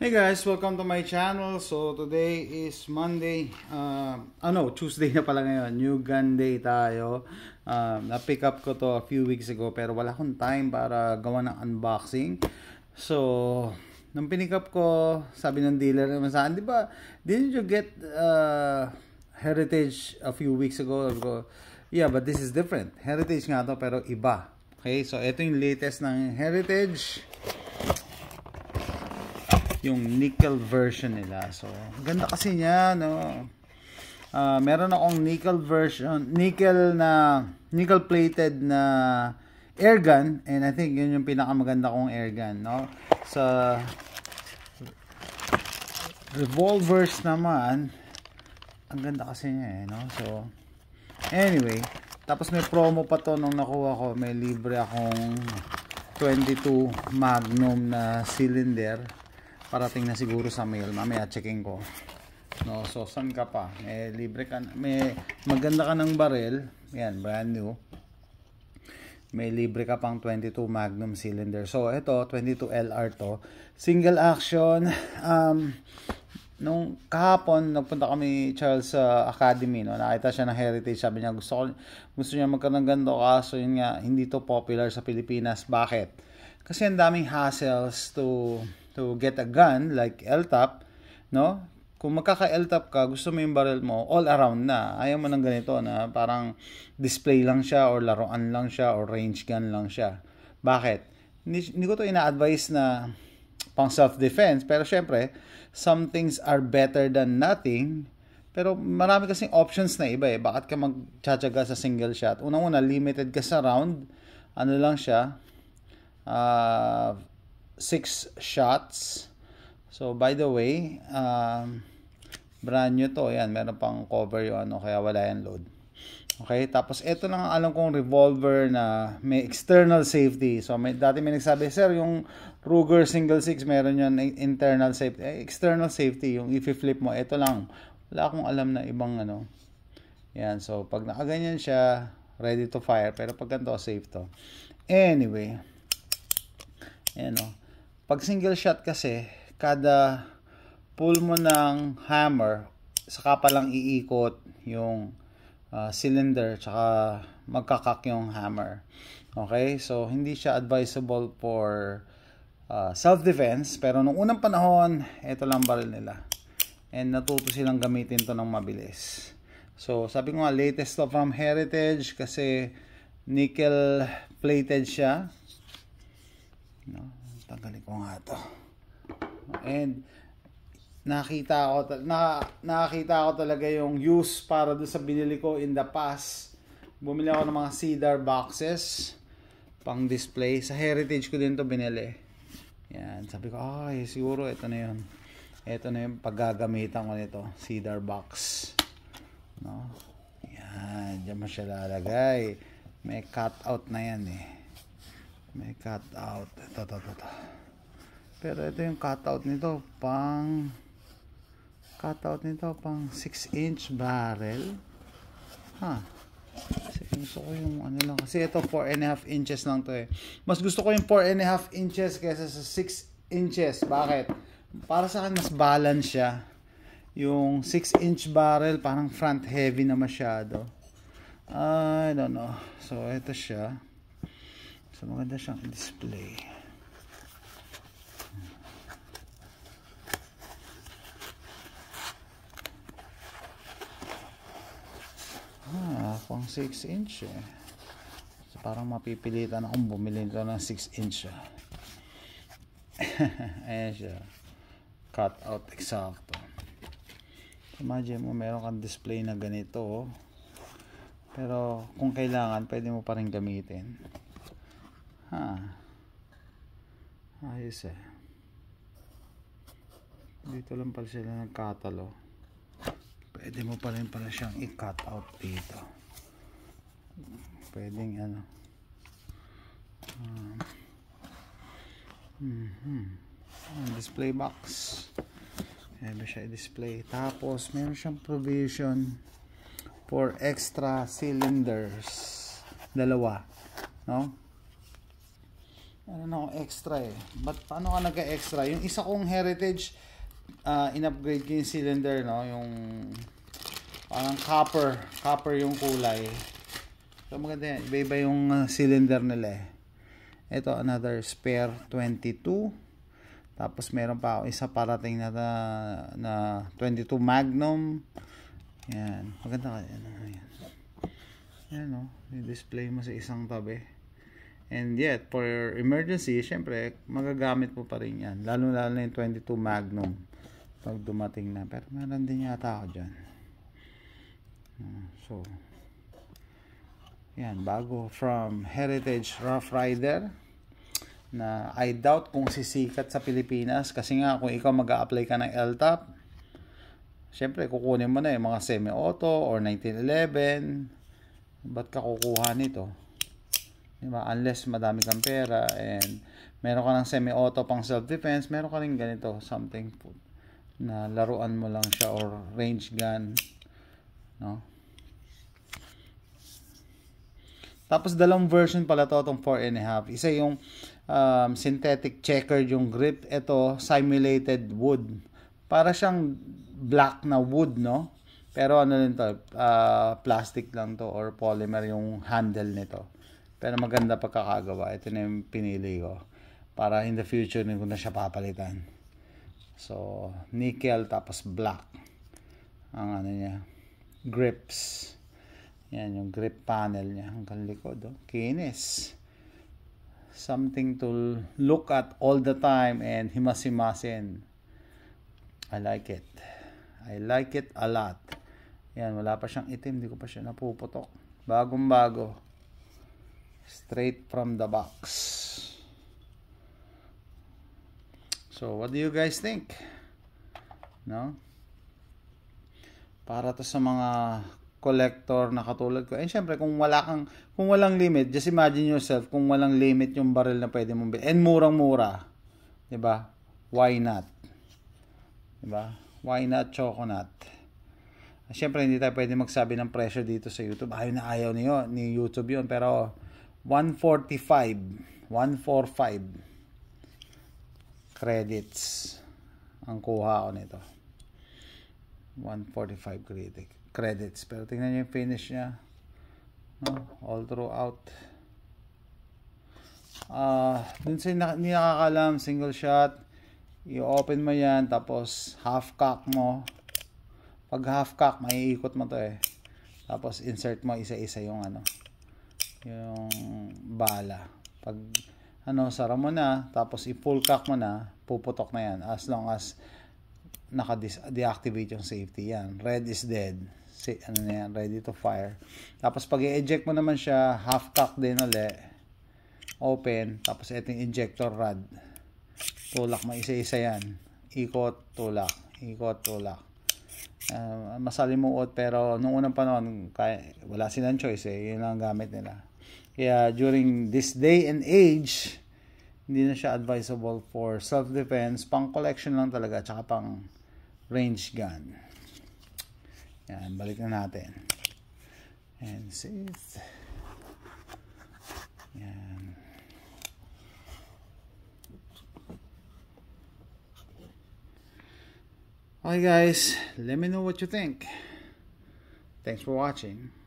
Hey guys, welcome to my channel. So today is Monday. Uh, ano, oh Tuesday na pala ngayon. New Gun Day tayo. Uh, na-pick up ko to a few weeks ago pero wala akong time para gawa ng unboxing. So, nung pinick up ko, sabi ng dealer naman sa di ba, didn't you get uh, Heritage a few weeks ago? Go, yeah, but this is different. Heritage nga to pero iba. Okay, so ito yung latest ng Heritage yung nickel version nila. So, ganda kasi niya, no? Uh, meron akong nickel version, nickel na, nickel plated na air gun. And I think yun yung pinakamaganda kong air gun, no? Sa revolvers naman, ang ganda kasi niya, eh, no? So, anyway, tapos may promo pa to nung nakuha ko, may libre akong 22 magnum na cylinder parating na siguro sa mail mamaya checking ko no so san ka pa may libre ka may maganda ka ng barrel yan brand new may libre ka pang 22 magnum cylinder so ito 22 LR to single action um nung kahapon nagpunta kami Charles sa uh, Academy no nakita siya ng heritage sabi niya gusto ko gusto niya magkaroon ng ganito kaso yun nga hindi to popular sa Pilipinas bakit kasi ang daming hassles to to get a gun like LTAP, no? Kung magkaka-LTAP ka, gusto mo yung barrel mo all around na. Ayaw mo ng ganito na parang display lang siya or laruan lang siya or range gun lang siya. Bakit? Hindi, ko to ina-advise na pang self-defense. Pero syempre, some things are better than nothing. Pero marami kasing options na iba eh. Bakit ka magtsatsaga sa single shot? Unang-una, limited ka sa round. Ano lang siya? Uh, six shots. So, by the way, um, brand new to. Ayan, meron pang cover yung ano, kaya wala yan load. Okay, tapos ito lang ang alam kong revolver na may external safety. So, may, dati may nagsabi, Sir, yung Ruger Single 6, meron yan eh, internal safety. Eh, external safety, yung i-flip mo, ito lang. Wala akong alam na ibang ano. Yan, so pag nakaganyan siya, ready to fire. Pero pag ganito, safe to. Anyway, ayan o. Oh. Pag single shot kasi, kada pull mo ng hammer, saka pa lang iikot yung uh, cylinder tsaka magkakak yung hammer. Okay? So, hindi siya advisable for uh, self-defense. Pero nung unang panahon, ito lang baril nila. And natuto silang gamitin to ng mabilis. So, sabi ko nga, latest of from Heritage kasi nickel plated siya. No? tanggalin ko nga to and nakita ko na, nakita ko talaga yung use para do sa binili ko in the past bumili ako ng mga cedar boxes pang display sa heritage ko din to binili yan sabi ko ay siguro ito na yun ito na yung paggagamitan ko nito cedar box no yan dyan mo siya lalagay may cut out na yan eh may cut out ito, ito, ito, ito. pero ito yung cut out nito pang cut out nito pang 6 inch barrel ha kasi gusto ko yung ano lang kasi ito 4 and a half inches lang to eh mas gusto ko yung 4 and a half inches kaysa sa 6 inches bakit? para sa akin mas balance siya yung 6 inch barrel parang front heavy na masyado I don't know so ito siya So maganda siyang display. Ah, pang 6 inch eh. So, parang mapipilitan akong bumili nito ng 6 inch ah. Ayan siya. Cut out exacto. Imagine mo meron kang display na ganito. Oh. Pero kung kailangan, pwede mo pa rin gamitin. ayos eh dito lang pala sila ng nagkatalo pwede mo pa rin pala siyang i-cut out dito pwedeng ano um, mm -hmm. display box may ba siya i-display tapos meron siyang provision for extra cylinders dalawa no ano na akong extra eh. But paano ka nag-extra? Yung isa kong heritage, uh, in-upgrade ko yung cylinder, no? Yung parang copper. Copper yung kulay. So maganda yan. Iba-iba yung uh, cylinder nila eh. Ito, another spare 22. Tapos meron pa ako isa parating na na, na 22 Magnum. Yan. Maganda ka. Yan. Ano yan, no? May display mo sa isang tabi. And yet, for emergency, syempre, magagamit mo pa rin yan. Lalo-lalo na yung 22 Magnum. Pag dumating na. Pero meron din yata ako dyan. Hmm, so, yan, bago from Heritage Rough Rider na I doubt kung sisikat sa Pilipinas kasi nga kung ikaw mag apply ka ng LTAP syempre kukunin mo na yung mga semi-auto or 1911 ba't ka kukuha nito Diba? Unless madami kang pera and meron ka ng semi-auto pang self-defense, meron ka rin ganito, something na laruan mo lang siya or range gun. No? Tapos dalawang version pala to itong 4 and a half. Isa yung um, synthetic checker yung grip. Ito, simulated wood. Para siyang black na wood, no? Pero ano rin to, uh, plastic lang to or polymer yung handle nito. Pero maganda pagkakagawa. Ito na yung pinili ko. Para in the future, hindi ko na siya papalitan. So, nickel tapos black. Ang ano niya. Grips. Yan yung grip panel niya. Hanggang likod. Oh. Kinis. Something to look at all the time and himasimasin. I like it. I like it a lot. Yan, wala pa siyang itim. Hindi ko pa siya napuputok. Bagong bago straight from the box so what do you guys think no para to sa mga collector na katulad ko. And syempre, kung wala kang, kung walang limit, just imagine yourself, kung walang limit yung barrel na pwede mong bilhin. And murang-mura. ba diba? Why not? ba diba? Why not choconut? Syempre, hindi tayo pwede magsabi ng pressure dito sa YouTube. Ayaw na ayaw niyo, ni YouTube yon Pero, 145 145 credits ang kuha ko nito 145 credit, credits pero tingnan nyo yung finish nya no? all throughout uh, dun sa hindi nakakalam single shot i-open mo yan tapos half cock mo pag half cock maiikot mo to eh tapos insert mo isa-isa yung ano yung bala pag ano sara mo na tapos i-pull cock mo na puputok na yan as long as naka-deactivate yung safety yan red is dead si, ano na yan, ready to fire tapos pag i-eject mo naman siya half cock din uli open tapos ito yung ejector rod tulak mo isa-isa yan ikot tulak ikot tulak uh, ah, masalimuot pero nung unang panahon kaya, wala silang choice eh yun lang gamit nila kaya during this day and age, hindi na siya advisable for self-defense, pang collection lang talaga, tsaka pang range gun. Yan, balik na natin. And safe. Yan. Okay guys, let me know what you think. Thanks for watching.